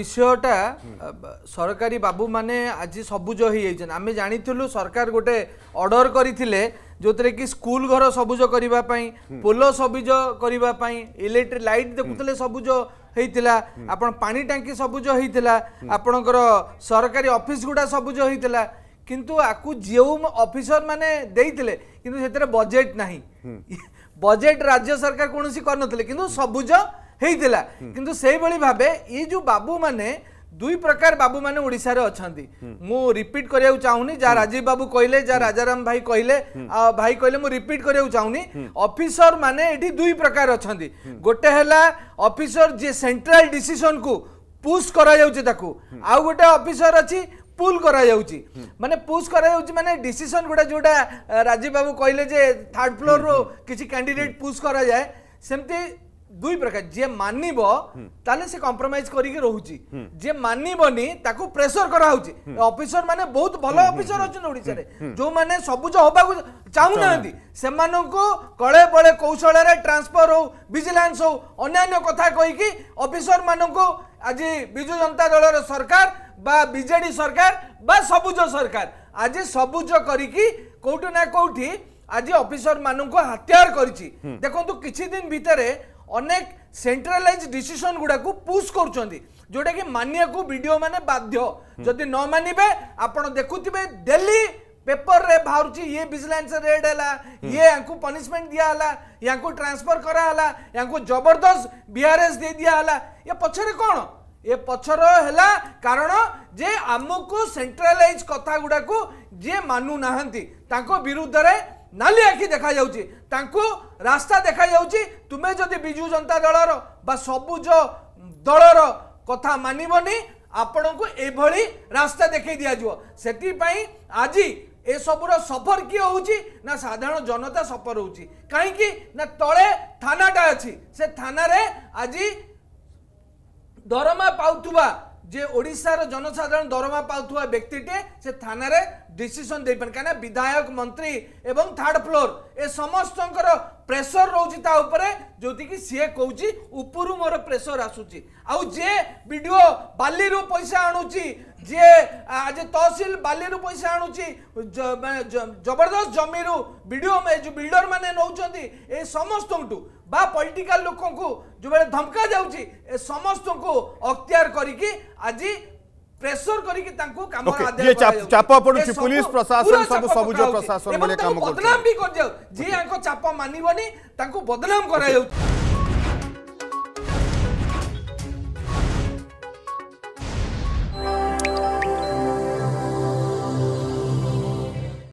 বিষয়টা সরকারি বাবু মানে আজ সবুজ হয়েছেন আমি জাঁথিলু সরকার গোটে অর্ডর করে যে কি স্কুল ঘর সবুজ করা পোল সবুজ করা ইলেকট্রি লাইট দেখুলে সবুজ হয়েছিল আপনার পানি ট্যাঙ্কি সবুজ হয়েছিল আপনার সরকারি অফিস গুড়া সবুজ হয়েছিল কিন্তু আকু যে অফিসর মানে দিয়েলে কিন্তু সেতরে বজেট না বজেট রাজ্য সরকার কোণী করে কিন্তু সবুজ ହେଇଥିଲା କିନ୍ତୁ ସେଇଭଳି ଭାବେ ଏଇ ଯେଉଁ ବାବୁମାନେ ଦୁଇ ପ୍ରକାର ବାବୁମାନେ ଓଡ଼ିଶାରେ ଅଛନ୍ତି ମୁଁ ରିପିଟ୍ କରିବାକୁ ଚାହୁଁନି ଯାହା ରାଜୀବ ବାବୁ କହିଲେ ଯାହା ରାଜାରାମ ଭାଇ କହିଲେ ଭାଇ କହିଲେ ମୁଁ ରିପିଟ୍ କରିବାକୁ ଚାହୁଁନି ଅଫିସର ମାନେ ଏଠି ଦୁଇ ପ୍ରକାର ଅଛନ୍ତି ଗୋଟେ ହେଲା ଅଫିସର ଯିଏ ସେଣ୍ଟ୍ରାଲ ଡିସିସନକୁ ପୁସ୍ କରାଯାଉଛି ତାକୁ ଆଉ ଗୋଟେ ଅଫିସର ଅଛି ପୁଲ୍ କରାଯାଉଛି ମାନେ ପୁସ୍ କରାଯାଉଛି ମାନେ ଡିସିସନ୍ ଗୁଡ଼ା ଯେଉଁଟା ରାଜୀବ ବାବୁ କହିଲେ ଯେ ଥାର୍ଡ଼ ଫ୍ଲୋର୍ରୁ କିଛି କ୍ୟାଣ୍ଡିଡେଟ୍ ପୁସ୍ କରାଯାଏ ସେମିତି দুই প্রকার যে মানিব তাহলে সে কম্প্রোমাইজ করিকি রহুছি যে মানিবনি তাকে প্রেসর করা হচ্ছে অফিসর মানে বহুত ভালো অফিসর অনেক ওড়িশার যে সবুজ হওয়া চাহু না সে কলে বলে কৌশলের ট্রান্সফর হো ভিজিলান্স হো অন্যান্য কথা কইকি অফিসর মানুষ আজ বিজু জনতা দলর সরকার বা বিজেডি সরকার বা সবুজ সরকার আজ সবুজ করিকি কোটি না কোটি আজ অফিসর মানুষ হাতিয়ার করেছি দেখুন কিছু দিন ভিতরে ଅନେକ ସେଣ୍ଟ୍ରାଲାଇଜ ଡିସିସନ ଗୁଡାକୁ ପୁସ୍ କରୁଛନ୍ତି ଯୋଉଟା କି ମାନିବାକୁ ବିଡିଓ ମାନେ ବାଧ୍ୟ ଯଦି न मानवे ଆପଣ ଦେଖୁଥିବେ डेली पेपर रे बाहर ये विजिलेंस रेड है ये यांको पनिशमेंट दियाला यांको ट्रांसफर कराला या जबरदस्त बीआरएस दे दियाला ये पछरे कौन ये पछर है कारण जे आम को सेंट्रलाइज कथा गुड़ाक जे मानु ना विरुद्ध ନାଲି ଆଖି ଦେଖାଯାଉଛି ତାଙ୍କୁ ରାସ୍ତା ଦେଖାଯାଉଛି ତୁମେ ଯଦି ବିଜୁ ଜନତା ଦଳର ବା ସବୁଜ ଦଳର କଥା ମାନିବନି ଆପଣଙ୍କୁ ଏଭଳି ରାସ୍ତା ଦେଖାଇ ଦିଆଯିବ ସେଥିପାଇଁ ଆଜି ଏସବୁର ସଫର କିଏ ହେଉଛି ନା ସାଧାରଣ ଜନତା ସଫର ହେଉଛି କାହିଁକି ନା ତଳେ ଥାନାଟା ଅଛି ସେ ଥାନାରେ ଆଜି ଦରମା ପାଉଥିବା ଯେ ଓଡ଼ିଶାର ଜନସାଧାରଣ ଦରମା ପାଉଥିବା ବ୍ୟକ୍ତିଟି ସେ ଥାନାରେ ଡିସିସନ୍ ଦେଇପାରେ କାହିଁକିନା ବିଧାୟକ ମନ୍ତ୍ରୀ ଏବଂ ଥାର୍ଡ ଫ୍ଲୋର ଏ ସମସ୍ତଙ୍କର ପ୍ରେସର ରହୁଛି ତା ଉପରେ ଯେଉଁଠିକି ସିଏ କହୁଛି ଉପରୁ ମୋର ପ୍ରେସର ଆସୁଛି ଆଉ ଯିଏ ବିଡିଓ ବାଲିରୁ ପଇସା ଆଣୁଛି ଯିଏ ଯିଏ ତହସିଲ ବାଲିରୁ ପଇସା ଆଣୁଛି ଜବରଦସ୍ତ ଜମିରୁ ବିଡିଓ ଏ ଯେଉଁ ବିଲ୍ଡର ମାନେ ନେଉଛନ୍ତି ଏ ସମସ୍ତଙ୍କଠୁ बा पॉलिटिकल लोक को जो बेले धमका जाउची ए समस्त को अख्तियार करिकी आज प्रेशर करिकी चाप पडुची पुलिस प्रशासन सब सबुज प्रशासन बदनाम भी कर बदनाम करा